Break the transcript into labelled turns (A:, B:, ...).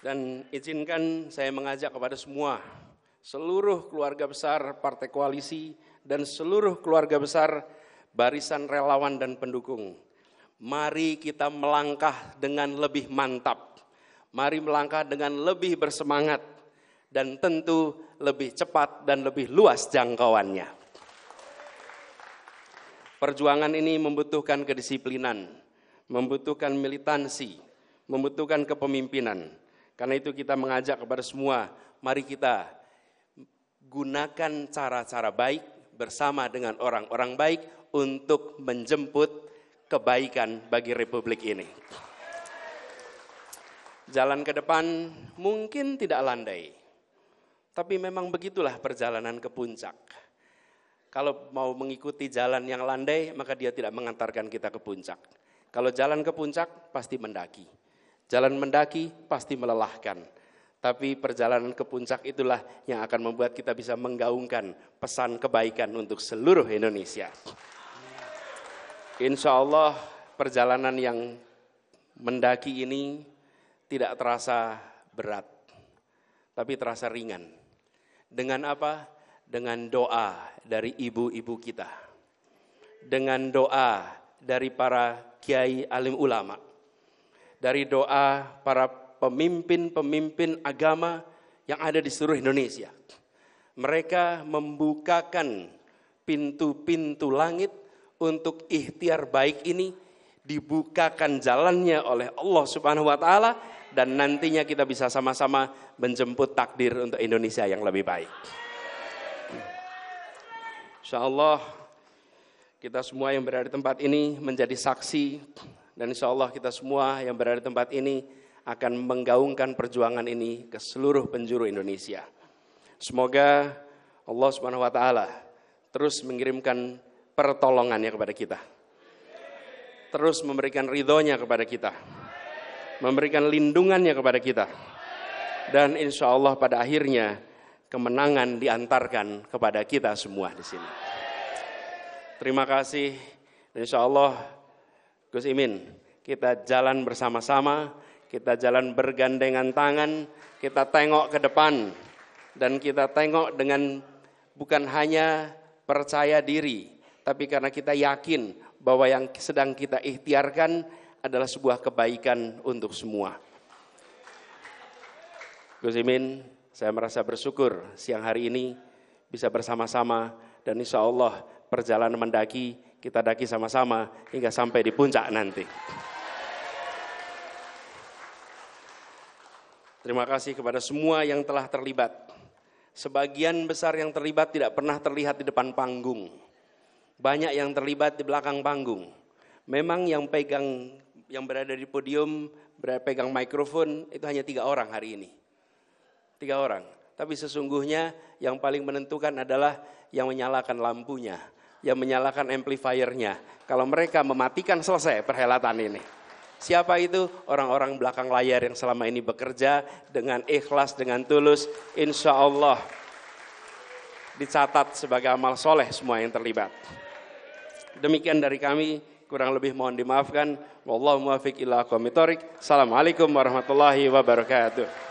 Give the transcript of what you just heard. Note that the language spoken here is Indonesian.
A: Dan izinkan saya mengajak kepada semua, seluruh keluarga besar partai koalisi dan seluruh keluarga besar barisan relawan dan pendukung. Mari kita melangkah dengan lebih mantap. Mari melangkah dengan lebih bersemangat dan tentu lebih cepat dan lebih luas jangkauannya. Perjuangan ini membutuhkan kedisiplinan, membutuhkan militansi, membutuhkan kepemimpinan karena itu kita mengajak kepada semua, mari kita gunakan cara-cara baik bersama dengan orang-orang baik untuk menjemput kebaikan bagi republik ini. Jalan ke depan mungkin tidak landai, tapi memang begitulah perjalanan ke puncak. Kalau mau mengikuti jalan yang landai, maka dia tidak mengantarkan kita ke puncak. Kalau jalan ke puncak, pasti mendaki. Jalan mendaki pasti melelahkan. Tapi perjalanan ke puncak itulah yang akan membuat kita bisa menggaungkan pesan kebaikan untuk seluruh Indonesia. Insya Allah perjalanan yang mendaki ini tidak terasa berat, tapi terasa ringan. Dengan apa? Dengan doa dari ibu-ibu kita. Dengan doa dari para kiai alim ulama dari doa para pemimpin-pemimpin agama yang ada di seluruh Indonesia. Mereka membukakan pintu-pintu langit untuk ikhtiar baik ini dibukakan jalannya oleh Allah Subhanahu wa taala dan nantinya kita bisa sama-sama menjemput takdir untuk Indonesia yang lebih baik. Insya kita semua yang berada di tempat ini menjadi saksi dan insya Allah kita semua yang berada di tempat ini akan menggaungkan perjuangan ini ke seluruh penjuru Indonesia. Semoga Allah Subhanahu wa taala terus mengirimkan pertolongannya kepada kita. Terus memberikan ridhonya kepada kita. Memberikan lindungannya kepada kita. Dan insya Allah pada akhirnya kemenangan diantarkan kepada kita semua di sini. Terima kasih. Insya Allah Gus Imin, kita jalan bersama-sama, kita jalan bergandengan tangan, kita tengok ke depan, dan kita tengok dengan bukan hanya percaya diri, tapi karena kita yakin bahwa yang sedang kita ikhtiarkan adalah sebuah kebaikan untuk semua. Gus Imin, saya merasa bersyukur siang hari ini bisa bersama-sama dan insya Allah perjalanan mendaki kita daki sama-sama hingga sampai di puncak nanti. Terima kasih kepada semua yang telah terlibat. Sebagian besar yang terlibat tidak pernah terlihat di depan panggung. Banyak yang terlibat di belakang panggung. Memang yang pegang yang berada di podium, pegang mikrofon itu hanya tiga orang hari ini. Tiga orang. Tapi sesungguhnya yang paling menentukan adalah yang menyalakan lampunya yang menyalakan amplifiernya. Kalau mereka mematikan selesai perhelatan ini. Siapa itu? Orang-orang belakang layar yang selama ini bekerja dengan ikhlas, dengan tulus. Insya Allah dicatat sebagai amal soleh semua yang terlibat. Demikian dari kami, kurang lebih mohon dimaafkan. Wallahu muwafiq ila Assalamualaikum warahmatullahi wabarakatuh.